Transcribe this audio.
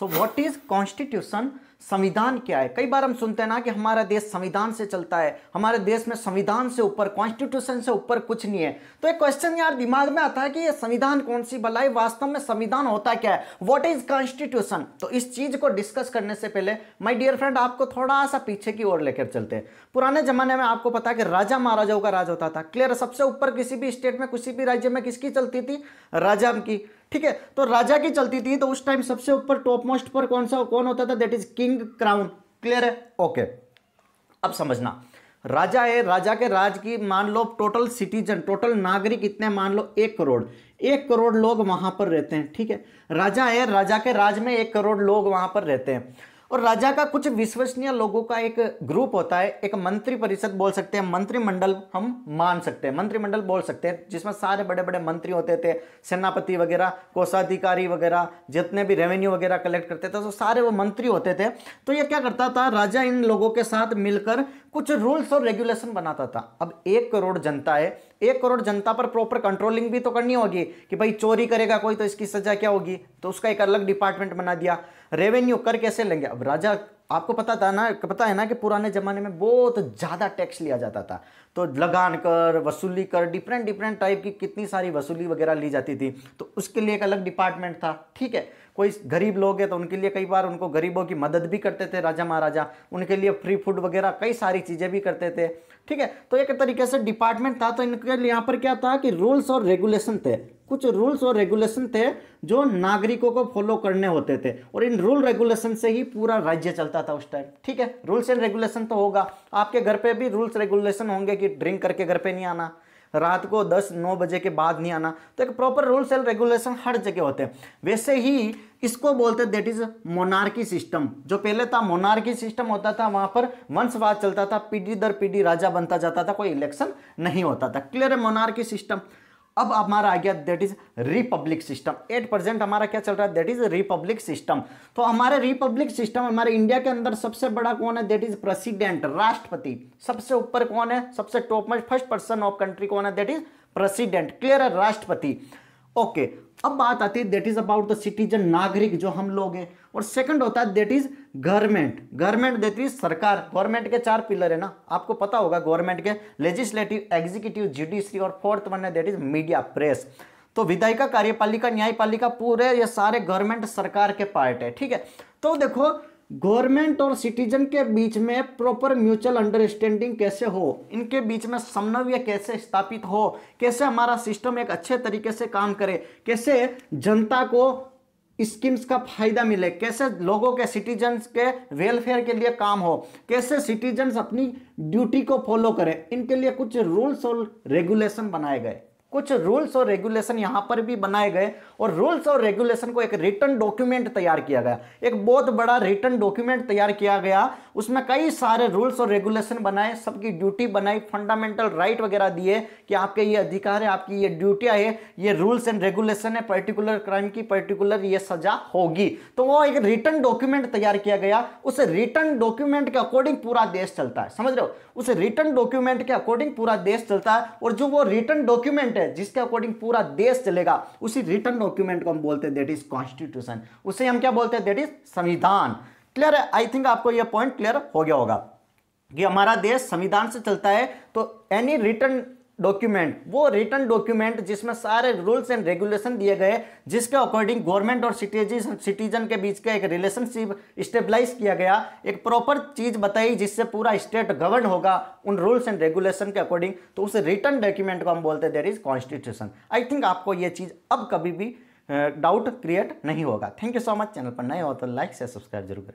तो what is constitution संविधान क्या है कई बार हम सुनते हैं ना कि हमारा देश संविधान से चलता है हमारे देश में संविधान से ऊपर कॉन्स्टिट्यूशन से ऊपर कुछ नहीं है तो एक क्वेश्चन यार दिमाग में आता है कि ये संविधान कौन सी बलाई वास्तव में संविधान होता क्या है व्हाट इज कॉन्स्टिट्यूशन तो इस चीज को डिस्कस करने से पहले माई डियर फ्रेंड आपको थोड़ा सा पीछे की ओर लेकर चलते हैं पुराने जमाने में आपको पता है कि राजा महाराजाओं का राज होता था क्लियर सबसे ऊपर किसी भी स्टेट में किसी भी राज्य में किसकी चलती थी राजा की ठीक है तो राजा की चलती थी तो उस टाइम सबसे ऊपर टॉप मोस्ट पर कौन सा कौन होता था that is king crown clear है ओके अब समझना राजा है राजा के राज की मान लो टोटल सिटीजन टोटल नागरिक इतने मान लो एक करोड़ एक करोड़ लोग वहां पर रहते हैं ठीक है राजा है राजा के राज में एक करोड़ लोग वहां पर रहते हैं और राजा का कुछ विश्वसनीय लोगों का एक ग्रुप होता है एक मंत्री परिषद बोल सकते हैं मंत्रिमंडल हम मान सकते हैं मंत्रिमंडल बोल सकते हैं जिसमें सारे बड़े बड़े मंत्री होते थे सेनापति वगैरह कोषाधिकारी वगैरह जितने भी रेवेन्यू वगैरह कलेक्ट करते थे तो सारे वो मंत्री होते थे तो ये क्या करता था राजा इन लोगों के साथ मिलकर कुछ रूल्स और रेगुलेशन बनाता था अब एक करोड़ जनता है एक करोड़ जनता पर प्रॉपर कंट्रोलिंग भी तो करनी होगी कि भाई चोरी करेगा कोई तो इसकी सजा क्या होगी तो उसका एक अलग डिपार्टमेंट बना दिया रेवेन्यू कर कैसे लेंगे अब राजा आपको पता था ना पता है ना कि पुराने ज़माने में बहुत ज़्यादा टैक्स लिया जाता था तो लगान कर वसूली कर डिफरेंट डिफरेंट टाइप की कितनी सारी वसूली वगैरह ली जाती थी तो उसके लिए एक अलग डिपार्टमेंट था ठीक है कोई गरीब लोग है तो उनके लिए कई बार उनको गरीबों की मदद भी करते थे राजा महाराजा उनके लिए फ्री फूड वगैरह कई सारी चीज़ें भी करते थे ठीक है तो एक तरीके से डिपार्टमेंट था तो इनके लिए यहाँ पर क्या था कि रूल्स और रेगुलेशन थे कुछ रूल्स और रेगुलेशन थे जो नागरिकों को फॉलो करने होते थे और इन रूल रेगुलेशन से ही पूरा राज्य चलता था उस टाइम ठीक है रूल्स एंड रेगुलेशन तो होगा आपके घर पे भी रूल्स रेगुलेशन होंगे कि ड्रिंक करके घर पे नहीं आना रात को 10 9 बजे के बाद नहीं आना तो एक प्रॉपर रूल्स एंड रेगुलेशन हर जगह होते हैं वैसे ही इसको बोलते देट इज मोनार्की सिस्टम जो पहले था मोनार्की सिस्टम होता था वहां पर वंशवाद चलता था पीढ़ी दर पीढ़ी राजा बनता जाता था कोई इलेक्शन नहीं होता था क्लियर है मोनार्की सिस्टम अब हमारा आ गया that is republic system at present हमारा क्या चल रहा है दैट इज रिपब्लिक सिस्टम तो हमारे रिपब्लिक सिस्टम हमारे इंडिया के अंदर सबसे बड़ा कौन है दैट इज प्रेसिडेंट राष्ट्रपति सबसे ऊपर कौन है सबसे top most first person of country कौन है दैट इज प्रेसिडेंट क्लियर है राष्ट्रपति ओके okay, अब बात आती है that is about the citizen नागरिक जो हम लोग हैं और सेकंड होता है दैट इज गवर्नमेंट गवर्नमेंट देती है सरकार गवर्नमेंट के चार पिलर है ना आपको पता होगा गवर्नमेंट के लेजिस्लेटिव एग्जीक्यूटिव जुडिशरी और फोर्थ वन है देट इज मीडिया प्रेस तो विधायिका कार्यपालिका न्यायपालिका पूरे ये सारे गवर्नमेंट सरकार के पार्ट है ठीक है तो देखो गवर्नमेंट और सिटीजन के बीच में प्रॉपर म्यूचुअल अंडरस्टैंडिंग कैसे हो इनके बीच में समन्वय कैसे स्थापित हो कैसे हमारा सिस्टम एक अच्छे तरीके से काम करे कैसे जनता को स्कीम्स का फायदा मिले कैसे लोगों के सिटीजन्स के वेलफेयर के लिए काम हो कैसे सिटीजन्स अपनी ड्यूटी को फॉलो करें इनके लिए कुछ रूल्स और रेगुलेशन बनाए गए कुछ रूल्स और रेगुलेशन यहां पर भी बनाए गए और रूल्स और रेगुलेशन को एक रिटर्न डॉक्यूमेंट तैयार किया गया एक बहुत बड़ा रिटर्न डॉक्यूमेंट तैयार किया गया उसमें कई सारे रूल्स और रेगुलेशन बनाए सबकी ड्यूटी बनाई फंडामेंटल राइट वगैरह दिए कि आपके ये अधिकार है आपकी ये ड्यूटियाँ है ये रूल्स एंड रेगुलेशन है पर्टिकुलर क्राइम की पर्टिकुलर ये सजा होगी तो वो एक रिटर्न डॉक्यूमेंट तैयार किया गया उस रिटर्न डॉक्यूमेंट के अकॉर्डिंग पूरा देश चलता है समझ रहे हो उस रिटर्न डॉक्यूमेंट के अकॉर्डिंग पूरा देश चलता है और जो वो रिटर्न डॉक्यूमेंट है है जिसके अकॉर्डिंग पूरा देश चलेगा उसी रिटर्न डॉक्यूमेंट को हम बोलते हैं दैट इज कॉन्स्टिट्यूशन उसे हम क्या बोलते हैं दैट इज संविधान क्लियर है आई थिंक आपको यह पॉइंट क्लियर हो गया होगा कि हमारा देश संविधान से चलता है तो एनी रिटर्न डॉक्यूमेंट वो रिटर्न डॉक्यूमेंट जिसमें सारे रूल्स एंड रेगुलेशन दिए गए जिसके अकॉर्डिंग गवर्नमेंट और सिटीजन सिटीजन के बीच का एक रिलेशनशिप स्टेबलाइज किया गया एक प्रॉपर चीज बताई जिससे पूरा स्टेट गवर्न होगा उन रूल्स एंड रेगुलेशन के अकॉर्डिंग तो उस रिटर्न डॉक्यूमेंट को हम बोलते हैं there is constitution I think आपको ये चीज़ अब कभी भी डाउट क्रिएट नहीं होगा thank you so much channel पर नए हो तो लाइक से सब्सक्राइब जरूर करें